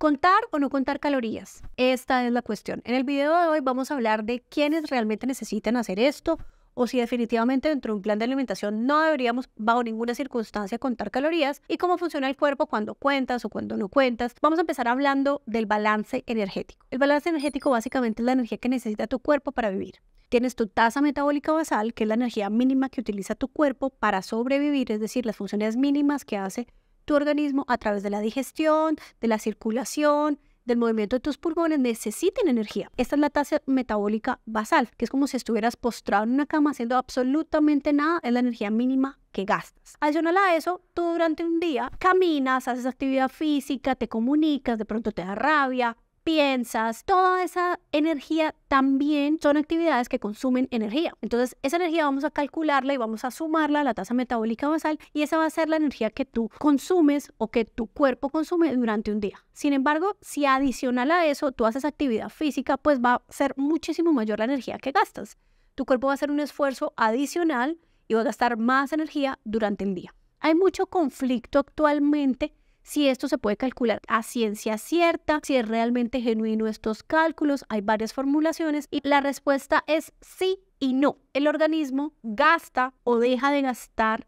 Contar o no contar calorías, esta es la cuestión. En el video de hoy vamos a hablar de quiénes realmente necesitan hacer esto o si definitivamente dentro de un plan de alimentación no deberíamos bajo ninguna circunstancia contar calorías y cómo funciona el cuerpo cuando cuentas o cuando no cuentas. Vamos a empezar hablando del balance energético. El balance energético básicamente es la energía que necesita tu cuerpo para vivir. Tienes tu tasa metabólica basal, que es la energía mínima que utiliza tu cuerpo para sobrevivir, es decir, las funciones mínimas que hace tu organismo a través de la digestión, de la circulación, del movimiento de tus pulmones necesitan energía. Esta es la tasa metabólica basal, que es como si estuvieras postrado en una cama haciendo absolutamente nada, es la energía mínima que gastas. Adicional a eso, tú durante un día caminas, haces actividad física, te comunicas, de pronto te da rabia, piensas, toda esa energía también son actividades que consumen energía. Entonces, esa energía vamos a calcularla y vamos a sumarla a la tasa metabólica basal y esa va a ser la energía que tú consumes o que tu cuerpo consume durante un día. Sin embargo, si adicional a eso tú haces actividad física, pues va a ser muchísimo mayor la energía que gastas. Tu cuerpo va a hacer un esfuerzo adicional y va a gastar más energía durante el día. Hay mucho conflicto actualmente si esto se puede calcular a ciencia cierta, si es realmente genuino estos cálculos, hay varias formulaciones y la respuesta es sí y no. El organismo gasta o deja de gastar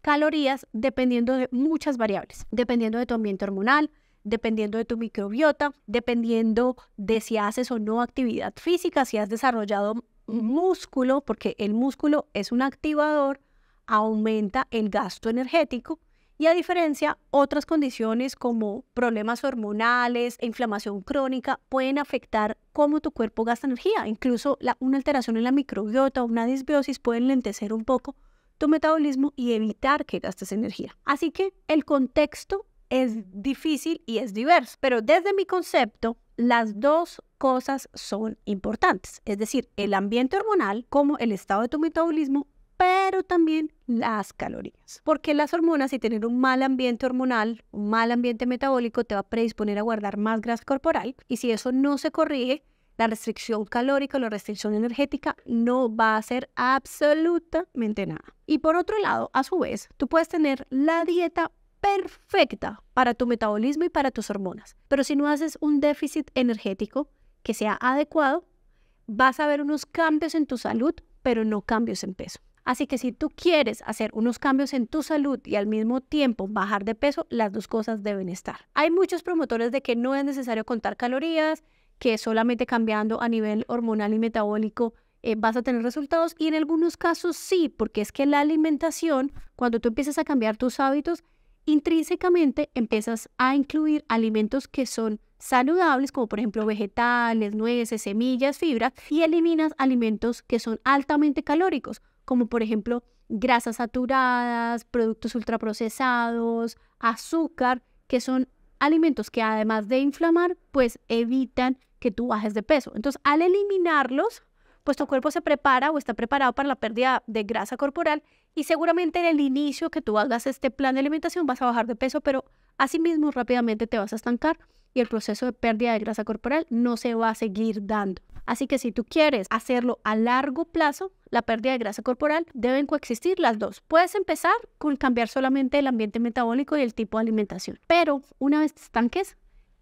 calorías dependiendo de muchas variables, dependiendo de tu ambiente hormonal, dependiendo de tu microbiota, dependiendo de si haces o no actividad física, si has desarrollado músculo, porque el músculo es un activador, aumenta el gasto energético y a diferencia, otras condiciones como problemas hormonales e inflamación crónica pueden afectar cómo tu cuerpo gasta energía. Incluso una alteración en la microbiota o una disbiosis pueden lentecer un poco tu metabolismo y evitar que gastes energía. Así que el contexto es difícil y es diverso, pero desde mi concepto, las dos cosas son importantes, es decir, el ambiente hormonal como el estado de tu metabolismo pero también las calorías. Porque las hormonas y tener un mal ambiente hormonal, un mal ambiente metabólico, te va a predisponer a guardar más grasa corporal. Y si eso no se corrige, la restricción calórica, la restricción energética no va a ser absolutamente nada. Y por otro lado, a su vez, tú puedes tener la dieta perfecta para tu metabolismo y para tus hormonas, pero si no haces un déficit energético que sea adecuado, vas a ver unos cambios en tu salud, pero no cambios en peso. Así que si tú quieres hacer unos cambios en tu salud y al mismo tiempo bajar de peso, las dos cosas deben estar. Hay muchos promotores de que no es necesario contar calorías, que solamente cambiando a nivel hormonal y metabólico eh, vas a tener resultados y en algunos casos sí, porque es que la alimentación, cuando tú empiezas a cambiar tus hábitos, intrínsecamente empiezas a incluir alimentos que son saludables, como por ejemplo vegetales, nueces, semillas, fibras, y eliminas alimentos que son altamente calóricos como por ejemplo grasas saturadas, productos ultraprocesados, azúcar, que son alimentos que además de inflamar, pues evitan que tú bajes de peso. Entonces, al eliminarlos, pues tu cuerpo se prepara o está preparado para la pérdida de grasa corporal y seguramente en el inicio que tú hagas este plan de alimentación vas a bajar de peso, pero asimismo rápidamente te vas a estancar y el proceso de pérdida de grasa corporal no se va a seguir dando. Así que si tú quieres hacerlo a largo plazo, la pérdida de grasa corporal, deben coexistir las dos. Puedes empezar con cambiar solamente el ambiente metabólico y el tipo de alimentación, pero una vez te estanques,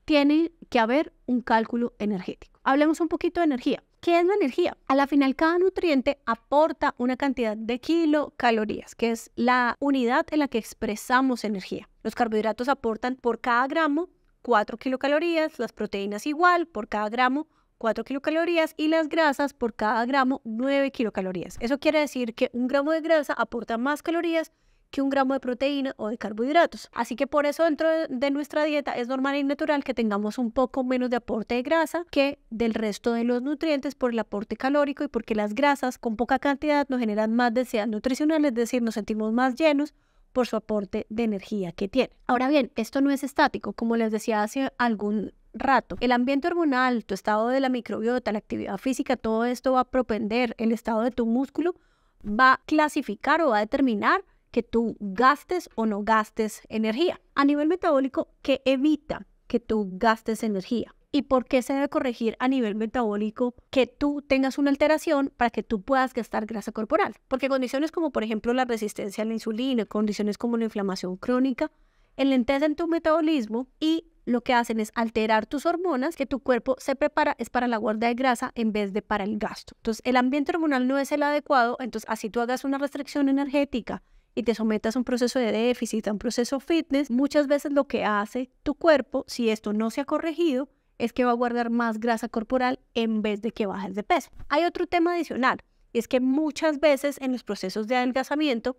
tiene que haber un cálculo energético. Hablemos un poquito de energía. ¿Qué es la energía? A la final, cada nutriente aporta una cantidad de kilocalorías, que es la unidad en la que expresamos energía. Los carbohidratos aportan por cada gramo 4 kilocalorías, las proteínas igual por cada gramo 4 kilocalorías y las grasas por cada gramo 9 kilocalorías. Eso quiere decir que un gramo de grasa aporta más calorías que un gramo de proteína o de carbohidratos. Así que por eso dentro de nuestra dieta es normal y natural que tengamos un poco menos de aporte de grasa que del resto de los nutrientes por el aporte calórico y porque las grasas con poca cantidad nos generan más densidad nutricional, es decir, nos sentimos más llenos por su aporte de energía que tiene. Ahora bien, esto no es estático, como les decía hace algún rato. El ambiente hormonal, tu estado de la microbiota, la actividad física, todo esto va a propender el estado de tu músculo, va a clasificar o va a determinar que tú gastes o no gastes energía. A nivel metabólico, ¿qué evita que tú gastes energía? ¿Y por qué se debe corregir a nivel metabólico que tú tengas una alteración para que tú puedas gastar grasa corporal? Porque condiciones como, por ejemplo, la resistencia a la insulina, condiciones como la inflamación crónica, el en tu metabolismo y lo que hacen es alterar tus hormonas, que tu cuerpo se prepara es para la guarda de grasa en vez de para el gasto. Entonces, el ambiente hormonal no es el adecuado, entonces así tú hagas una restricción energética y te sometas a un proceso de déficit, a un proceso fitness, muchas veces lo que hace tu cuerpo, si esto no se ha corregido, es que va a guardar más grasa corporal en vez de que bajes de peso. Hay otro tema adicional, y es que muchas veces en los procesos de adelgazamiento,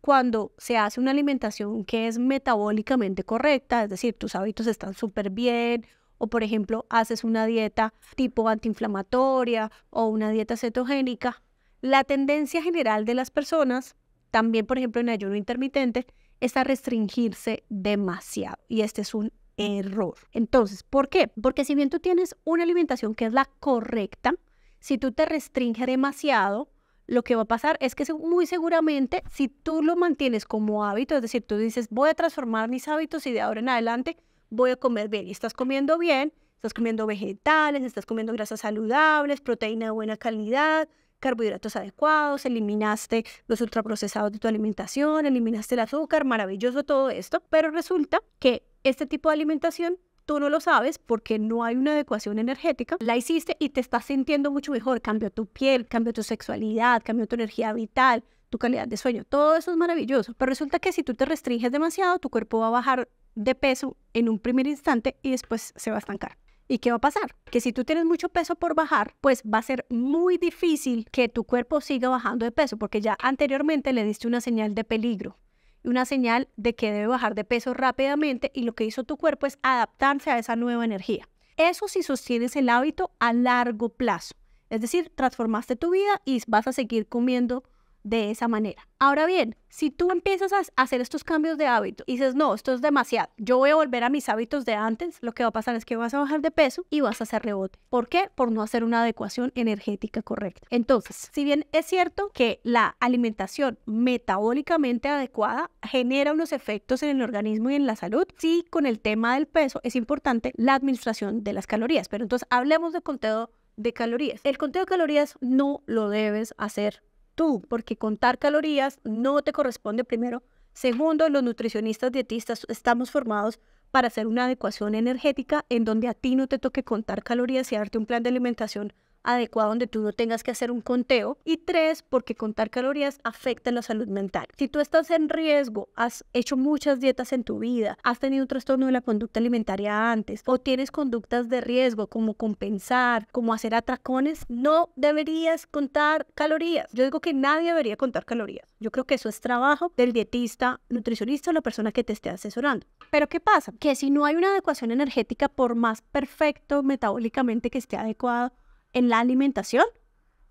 cuando se hace una alimentación que es metabólicamente correcta, es decir, tus hábitos están súper bien, o por ejemplo, haces una dieta tipo antiinflamatoria o una dieta cetogénica, la tendencia general de las personas, también por ejemplo en ayuno intermitente, es a restringirse demasiado. Y este es un error. Entonces, ¿por qué? Porque si bien tú tienes una alimentación que es la correcta, si tú te restringes demasiado, lo que va a pasar es que muy seguramente si tú lo mantienes como hábito, es decir, tú dices, voy a transformar mis hábitos y de ahora en adelante voy a comer bien y estás comiendo bien, estás comiendo vegetales, estás comiendo grasas saludables, proteína de buena calidad, carbohidratos adecuados, eliminaste los ultraprocesados de tu alimentación, eliminaste el azúcar, maravilloso todo esto, pero resulta que este tipo de alimentación tú no lo sabes porque no hay una adecuación energética, la hiciste y te estás sintiendo mucho mejor, cambió tu piel, cambió tu sexualidad, cambió tu energía vital, tu calidad de sueño, todo eso es maravilloso, pero resulta que si tú te restringes demasiado, tu cuerpo va a bajar de peso en un primer instante y después se va a estancar. ¿Y qué va a pasar? Que si tú tienes mucho peso por bajar, pues va a ser muy difícil que tu cuerpo siga bajando de peso, porque ya anteriormente le diste una señal de peligro una señal de que debe bajar de peso rápidamente y lo que hizo tu cuerpo es adaptarse a esa nueva energía. Eso si sostienes el hábito a largo plazo. Es decir, transformaste tu vida y vas a seguir comiendo de esa manera. Ahora bien, si tú empiezas a hacer estos cambios de hábitos y dices, no, esto es demasiado, yo voy a volver a mis hábitos de antes, lo que va a pasar es que vas a bajar de peso y vas a hacer rebote. ¿Por qué? Por no hacer una adecuación energética correcta. Entonces, si bien es cierto que la alimentación metabólicamente adecuada genera unos efectos en el organismo y en la salud, sí con el tema del peso es importante la administración de las calorías. Pero entonces hablemos de conteo de calorías. El conteo de calorías no lo debes hacer tú, porque contar calorías no te corresponde primero. Segundo, los nutricionistas dietistas estamos formados para hacer una adecuación energética en donde a ti no te toque contar calorías y darte un plan de alimentación adecuado donde tú no tengas que hacer un conteo. Y tres, porque contar calorías afecta la salud mental. Si tú estás en riesgo, has hecho muchas dietas en tu vida, has tenido un trastorno de la conducta alimentaria antes o tienes conductas de riesgo como compensar, como hacer atracones, no deberías contar calorías. Yo digo que nadie debería contar calorías. Yo creo que eso es trabajo del dietista, nutricionista o la persona que te esté asesorando. Pero ¿qué pasa? Que si no hay una adecuación energética, por más perfecto metabólicamente que esté adecuado, en la alimentación,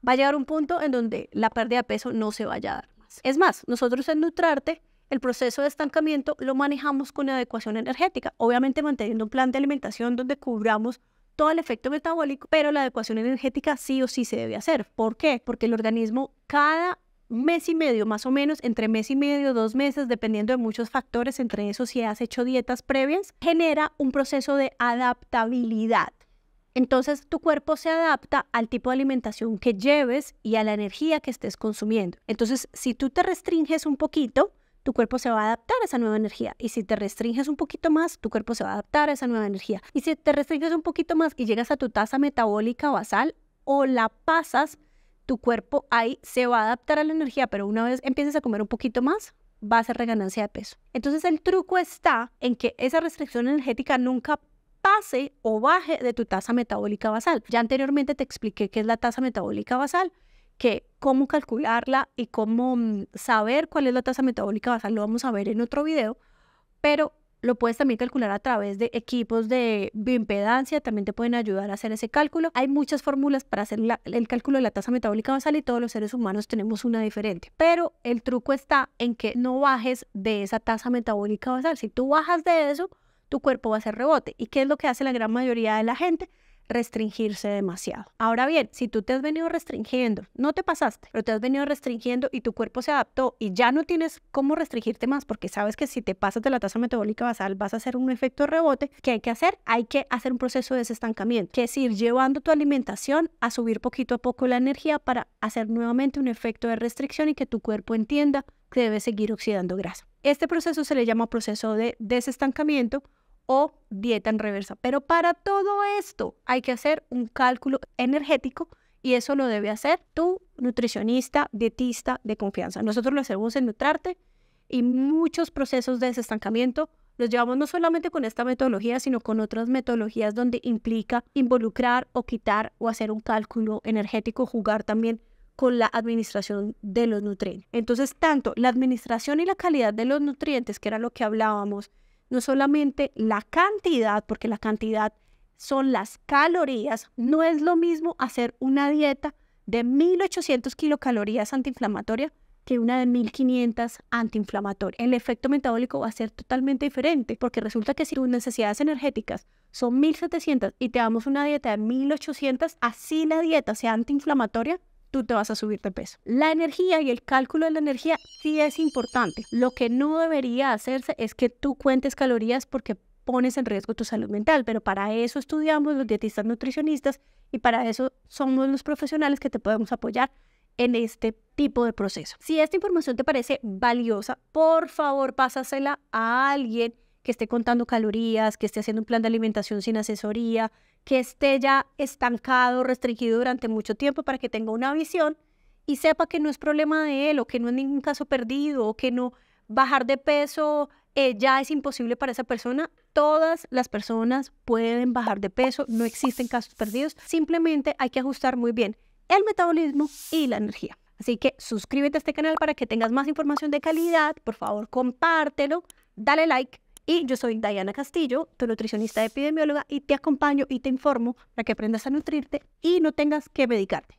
va a llegar un punto en donde la pérdida de peso no se vaya a dar más. Es más, nosotros en Nutrarte, el proceso de estancamiento lo manejamos con adecuación energética, obviamente manteniendo un plan de alimentación donde cubramos todo el efecto metabólico, pero la adecuación energética sí o sí se debe hacer. ¿Por qué? Porque el organismo cada mes y medio, más o menos, entre mes y medio, dos meses, dependiendo de muchos factores, entre esos si has hecho dietas previas, genera un proceso de adaptabilidad entonces tu cuerpo se adapta al tipo de alimentación que lleves y a la energía que estés consumiendo. Entonces, si tú te restringes un poquito, tu cuerpo se va a adaptar a esa nueva energía. Y si te restringes un poquito más, tu cuerpo se va a adaptar a esa nueva energía. Y si te restringes un poquito más y llegas a tu tasa metabólica basal o la pasas, tu cuerpo ahí se va a adaptar a la energía, pero una vez empieces a comer un poquito más, va a ser reganancia de peso. Entonces el truco está en que esa restricción energética nunca pase o baje de tu tasa metabólica basal. Ya anteriormente te expliqué qué es la tasa metabólica basal, que cómo calcularla y cómo mm, saber cuál es la tasa metabólica basal lo vamos a ver en otro video, pero lo puedes también calcular a través de equipos de bioimpedancia, también te pueden ayudar a hacer ese cálculo. Hay muchas fórmulas para hacer el cálculo de la tasa metabólica basal y todos los seres humanos tenemos una diferente. Pero el truco está en que no bajes de esa tasa metabólica basal. Si tú bajas de eso, tu cuerpo va a hacer rebote. ¿Y qué es lo que hace la gran mayoría de la gente? restringirse demasiado. Ahora bien, si tú te has venido restringiendo, no te pasaste, pero te has venido restringiendo y tu cuerpo se adaptó y ya no tienes cómo restringirte más porque sabes que si te pasas de la tasa metabólica basal vas a hacer un efecto rebote, ¿qué hay que hacer? Hay que hacer un proceso de desestancamiento, que es ir llevando tu alimentación a subir poquito a poco la energía para hacer nuevamente un efecto de restricción y que tu cuerpo entienda que debe seguir oxidando grasa. Este proceso se le llama proceso de desestancamiento o dieta en reversa. Pero para todo esto hay que hacer un cálculo energético y eso lo debe hacer tu nutricionista, dietista de confianza. Nosotros lo hacemos en Nutrarte y muchos procesos de desestancamiento los llevamos no solamente con esta metodología, sino con otras metodologías donde implica involucrar o quitar o hacer un cálculo energético, jugar también con la administración de los nutrientes. Entonces, tanto la administración y la calidad de los nutrientes, que era lo que hablábamos, no solamente la cantidad, porque la cantidad son las calorías, no es lo mismo hacer una dieta de 1800 kilocalorías antiinflamatoria que una de 1500 antiinflamatoria. El efecto metabólico va a ser totalmente diferente, porque resulta que si tus necesidades energéticas son 1700 y te damos una dieta de 1800, así la dieta sea antiinflamatoria, tú te vas a subir de peso. La energía y el cálculo de la energía sí es importante. Lo que no debería hacerse es que tú cuentes calorías porque pones en riesgo tu salud mental, pero para eso estudiamos los dietistas nutricionistas y para eso somos los profesionales que te podemos apoyar en este tipo de proceso. Si esta información te parece valiosa, por favor pásasela a alguien que esté contando calorías, que esté haciendo un plan de alimentación sin asesoría, que esté ya estancado, restringido durante mucho tiempo para que tenga una visión y sepa que no es problema de él o que no es ningún caso perdido o que no bajar de peso eh, ya es imposible para esa persona. Todas las personas pueden bajar de peso, no existen casos perdidos, simplemente hay que ajustar muy bien el metabolismo y la energía. Así que suscríbete a este canal para que tengas más información de calidad, por favor compártelo, dale like y yo soy Diana Castillo, tu nutricionista epidemióloga, y te acompaño y te informo para que aprendas a nutrirte y no tengas que medicarte.